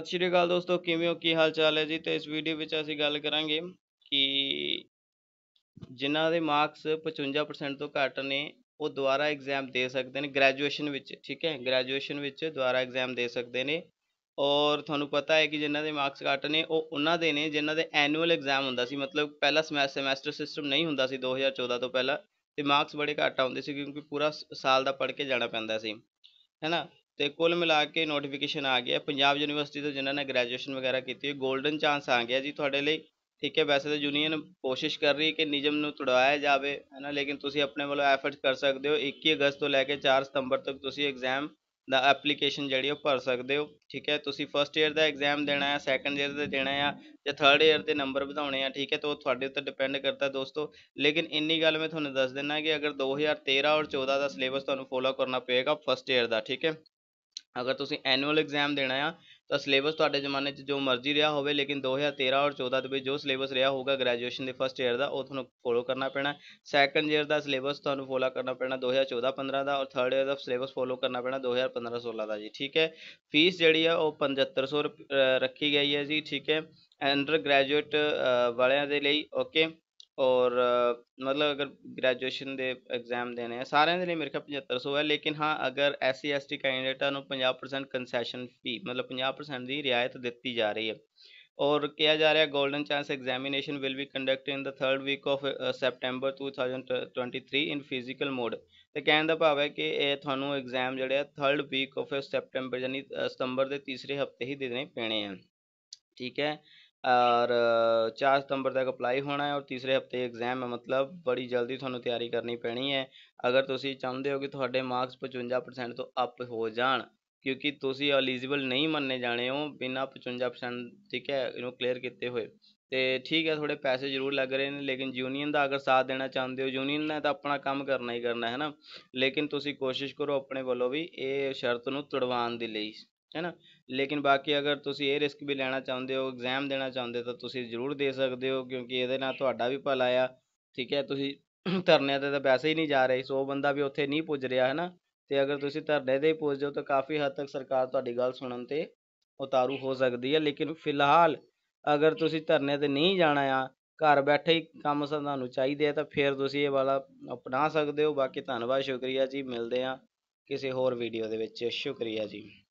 ਸਤਿ ਸ਼੍ਰੀ ਅਕਾਲ ਦੋਸਤੋ ਕਿਵੇਂ ਹੋ ਕੀ ਹਾਲ ਚਾਲ ਹੈ ਜੀ ਤੇ ਇਸ ਵੀਡੀਓ ਵਿੱਚ ਅਸੀਂ ਗੱਲ ਕਰਾਂਗੇ ਕਿ ਜਿਨ੍ਹਾਂ ਦੇ ਮਾਰਕਸ 55% ਤੋਂ ਘੱਟ ਨੇ ਉਹ ਦੁਬਾਰਾ ਐਗਜ਼ਾਮ ਦੇ ਸਕਦੇ ਨੇ ਗ੍ਰੈਜੂਏਸ਼ਨ ਵਿੱਚ ਠੀਕ ਹੈ ਗ੍ਰੈਜੂਏਸ਼ਨ ਵਿੱਚ ਦੁਬਾਰਾ ਐਗਜ਼ਾਮ ਦੇ ਸਕਦੇ ਨੇ ਔਰ ਤੁਹਾਨੂੰ ਪਤਾ ਹੈ ਕਿ ਜਿਨ੍ਹਾਂ ਦੇ ਮਾਰਕਸ ਘੱਟ ਨੇ ਉਹ ਉਹਨਾਂ ਦੇ ਨੇ ਜਿਨ੍ਹਾਂ ਦੇ ਐਨੂਅਲ ਐਗਜ਼ਾਮ ਹੁੰਦਾ ਸੀ ਮਤਲਬ ਪਹਿਲਾ ਸਮੈਸਟਰ ਸਿਸਟਮ ਨਹੀਂ ਹੁੰਦਾ ਸੀ 2014 ਤੋਂ ਪਹਿਲਾਂ ਤੇ ਮਾਰਕਸ ਬੜੇ ਘੱਟ ਆਉਂਦੇ ਸੀ ਕਿਉਂਕਿ ਪੂਰਾ ਸਾਲ ਦਾ ਪੜ੍ਹ ਕੇ ਜਾਣਾ ਪੈਂਦਾ ਸੀ ਹੈਨਾ ਤੇ ਕੁੱਲ ਮਿਲਾ ਕੇ ਨੋਟੀਫਿਕੇਸ਼ਨ ਆ ਗਿਆ ਪੰਜਾਬ ਯੂਨੀਵਰਸਿਟੀ ਤੋਂ ਜਿਨ੍ਹਾਂ ਨੇ ਗ੍ਰੈਜੂਏਸ਼ਨ ਵਗੈਰਾ ਕੀਤੀ ਹੈ 골ਡਨ ਚਾਂਸ ਆ ਗਿਆ ਜੀ ਤੁਹਾਡੇ ਲਈ ਠੀਕ ਹੈ ਵੈਸੇ ਤਾਂ ਯੂਨੀਅਨ ਕੋਸ਼ਿਸ਼ ਕਰ ਰਹੀ ਹੈ ਕਿ ਨਿਯਮ ਨੂੰ ਤੁੜਾਇਆ ਜਾਵੇ ਹੈ ਨਾ ਲੇਕਿਨ ਤੁਸੀਂ ਆਪਣੇ ਵੱਲੋਂ ਐਫਰਟ ਕਰ ਸਕਦੇ ਹੋ 21 ਅਗਸਤ ਤੋਂ ਲੈ ਕੇ 4 ਸਤੰਬਰ ਤੱਕ ਤੁਸੀਂ ਐਗਜ਼ਾਮ ਦਾ ਐਪਲੀਕੇਸ਼ਨ ਜਿਹੜੀ ਉਹ ਭਰ ਸਕਦੇ ਹੋ ਠੀਕ ਹੈ ਤੁਸੀਂ ਫਸਟ ਇਅਰ ਦਾ ਐਗਜ਼ਾਮ ਦੇਣਾ ਹੈ ਸੈਕੰਡ ਇਅਰ ਦਾ ਦੇਣਾ ਹੈ ਜਾਂ ਥਰਡ ਇਅਰ ਦੇ ਨੰਬਰ ਵਧਾਉਣੇ ਆ ਠੀਕ ਹੈ ਤਾਂ ਉਹ ਤੁਹਾਡੇ ਉੱਤੇ ਡਿਪੈਂਡ ਕਰਦਾ ਦੋਸਤੋ ਲੇਕਿਨ ਇੰਨੀ ਗੱਲ ਮੈਂ ਤੁਹਾਨੂੰ ਦੱਸ ਦਿੰਨਾ ਕਿ ਅਗਰ 2013 ਔਰ 14 ਦਾ ਸਿਲੇਬਸ ਤੁਹਾਨੂੰ ਫੋਲੋ ਕਰਨਾ ਪਏਗਾ ਫਰਸਟ ਇਅਰ ਦਾ ਠੀਕ ਹੈ ਅਗਰ ਤੁਸੀਂ ਐਨੂਅਲ ਐਗਜ਼ਾਮ ਦੇਣਾ ਆ ਤਾਂ ਸਿਲੇਬਸ ਤੁਹਾਡੇ ਜ਼ਮਾਨੇ 'ਚ ਜੋ ਮਰਜ਼ੀ ਰਿਹਾ ਹੋਵੇ ਲੇਕਿਨ 2013 ਔਰ 14 ਦੇ ਵਿੱਚ ਜੋ ਸਿਲੇਬਸ ਰਿਹਾ ਹੋਗਾ ਗ੍ਰੈਜੂਏਸ਼ਨ ਦੇ ਫਸਟ ਈਅਰ ਦਾ ਉਹ ਤੁਹਾਨੂੰ ਫੋਲੋ ਕਰਨਾ ਪੈਣਾ ਸੈਕੰਡ ਈਅਰ ਦਾ ਸਿਲੇਬਸ ਤੁਹਾਨੂੰ ਫੋਲੋ ਕਰਨਾ ਪੈਣਾ 2014-15 ਦਾ ਔਰ ਥਰਡ ਈਅਰ ਦਾ ਸਿਲੇਬਸ ਫੋਲੋ ਕਰਨਾ ਪੈਣਾ 2015-16 ਦਾ ਜੀ ਠੀਕ ਹੈ ਫੀਸ ਜਿਹੜੀ ਆ ਉਹ 7500 ਰੱਖੀ ਗਈ ਹੈ ਜੀ ਠੀਕ ਹੈ ਅੰਡਰ ਗ੍ਰੈਜੂਏਟ ਵਾਲਿਆਂ ਦੇ ਲਈ ਓਕੇ ਔਰ ਮਤਲਬ ਅਗਰ ਗ੍ਰੈਜੂਏਸ਼ਨ ਦੇ ਐਗਜ਼ਾਮ ਦੇਣੇ ਆ ਸਾਰਿਆਂ ਦੇ ਲਈ ਮੇਰੇ ਖਿਆਲ 7500 ਹੈ ਲੇਕਿਨ ਹਾਂ ਅਗਰ ਐਸਸੀ ਐਸਟੀ ਕੈਂਡੀਡੇਟਾਂ ਨੂੰ 50% ਕੰਸੈਸ਼ਨ ਫੀ ਮਤਲਬ 50% ਦੀ ਰਿਆਇਤ ਦਿੱਤੀ ਜਾ ਰਹੀ ਹੈ ਔਰ ਕਿਹਾ ਜਾ ਰਿਹਾ golden chance examination will be conducted in the 3rd week of September 2023 in physical mode ਤੇ ਕਹਿਣ ਦਾ ਭਾਵ ਹੈ ਕਿ ਇਹ ਤੁਹਾਨੂੰ ਐਗਜ਼ਾਮ ਜਿਹੜੇ ਆ 3rd ਵੀਕ ਆਫ ਸੈਪਟੈਂਬਰ ਯਾਨੀ ਸਤੰਬਰ ਦੇ ਤੀਸਰੇ ਹਫਤੇ ਹੀ ਦੇਣੇ ਪੈਣੇ ਆ ਠੀਕ ਹੈ ਔਰ 4 ਸਤੰਬਰ ਤੱਕ ਅਪਲਾਈ ਹੋਣਾ ਹੈ ਔਰ ਤੀਸਰੇ ਹਫਤੇ ਐਗਜ਼ਾਮ ਹੈ ਮਤਲਬ ਬੜੀ ਜਲਦੀ ਤੁਹਾਨੂੰ ਤਿਆਰੀ ਕਰਨੀ ਪੈਣੀ ਹੈ ਅਗਰ ਤੁਸੀਂ ਚਾਹੁੰਦੇ ਹੋ ਕਿ ਤੁਹਾਡੇ ਮਾਰਕਸ 55% ਤੋਂ ਅਪ ਹੋ ਜਾਣ ਕਿਉਂਕਿ ਤੁਸੀਂ ਐਲੀਜੀਬਲ ਨਹੀਂ ਮੰਨੇ ਜਾਣੇ ਹੋ ਬਿਨਾ 55% ਠੀਕ ਹੈ ਇਹਨੂੰ ਕਲੀਅਰ ਕੀਤੇ ਹੋਏ ਤੇ ਠੀਕ ਹੈ ਥੋੜੇ ਪੈਸੇ ਜ਼ਰੂਰ ਲੱਗ ਰਹੇ ਨੇ ਲੇਕਿਨ ਯੂਨੀਅਨ ਦਾ ਅਗਰ ਸਾਥ ਦੇਣਾ ਚਾਹੁੰਦੇ ਹੋ ਯੂਨੀਅਨ ਨੇ ਤਾਂ ਆਪਣਾ ਕੰਮ ਕਰਨਾ ਹੀ ਕਰਨਾ ਹੈ ਨਾ ਲੇਕਿਨ ਤੁਸੀਂ ਕੋਸ਼ਿਸ਼ ਕਰੋ ਆਪਣੇ ਵੱਲੋਂ ਵੀ ਇਹ ਸ਼ਰਤ ਨੂੰ ਤੁੜਵਾਉਣ ਦੇ ਲਈ ਹੈ ਨਾ ਲੇਕਿਨ ਬਾਕੀ ਅਗਰ ਤੁਸੀਂ ਇਹ ਰਿਸਕ ਵੀ ਲੈਣਾ ਚਾਹੁੰਦੇ ਹੋ ਐਗਜ਼ਾਮ ਦੇਣਾ ਚਾਹੁੰਦੇ ਤਾਂ ਤੁਸੀਂ ਜ਼ਰੂਰ ਦੇ ਸਕਦੇ ਹੋ ਕਿਉਂਕਿ ਇਹਦੇ ਨਾਲ ਤੁਹਾਡਾ ਵੀ ਭਲਾ ਆ ਠੀਕ ਹੈ ਤੁਸੀਂ ਧਰਨਿਆਂ 'ਤੇ ਤਾਂ ਵੈਸੇ ਹੀ ਨਹੀਂ ਜਾ ਰਹੇ ਸੌ ਬੰਦਾ ਵੀ ਉੱਥੇ ਨਹੀਂ ਪੁੱਜ ਰਿਹਾ ਹੈ ਨਾ ਤੇ ਅਗਰ ਤੁਸੀਂ ਧਰਨੇ 'ਤੇ ਹੀ ਪੁੱਜ ਜਾਓ ਤਾਂ ਕਾਫੀ ਹੱਦ ਤੱਕ ਸਰਕਾਰ ਤੁਹਾਡੀ ਗੱਲ ਸੁਣਨ 'ਤੇ ਉਤਾਰੂ ਹੋ ਸਕਦੀ ਹੈ ਲੇਕਿਨ ਫਿਲਹਾਲ ਅਗਰ ਤੁਸੀਂ ਧਰਨੇ 'ਤੇ ਨਹੀਂ ਜਾਣਾ ਆ ਘਰ ਬੈਠੇ ਹੀ ਕੰਮ ਸਾਨੂੰ ਚਾਹੀਦੇ ਆ ਤਾਂ ਫਿਰ ਤੁਸੀਂ ਇਹ ਵਾਲਾ ਅਪਣਾ ਸਕਦੇ ਹੋ ਬਾਕੀ ਧੰਨਵਾਦ ਸ਼ੁਕਰੀਆ ਜੀ ਮਿਲਦੇ ਆ ਕਿਸੇ ਹੋਰ ਵੀਡੀਓ ਦੇ ਵਿੱਚ ਸ਼ੁਕਰੀਆ ਜੀ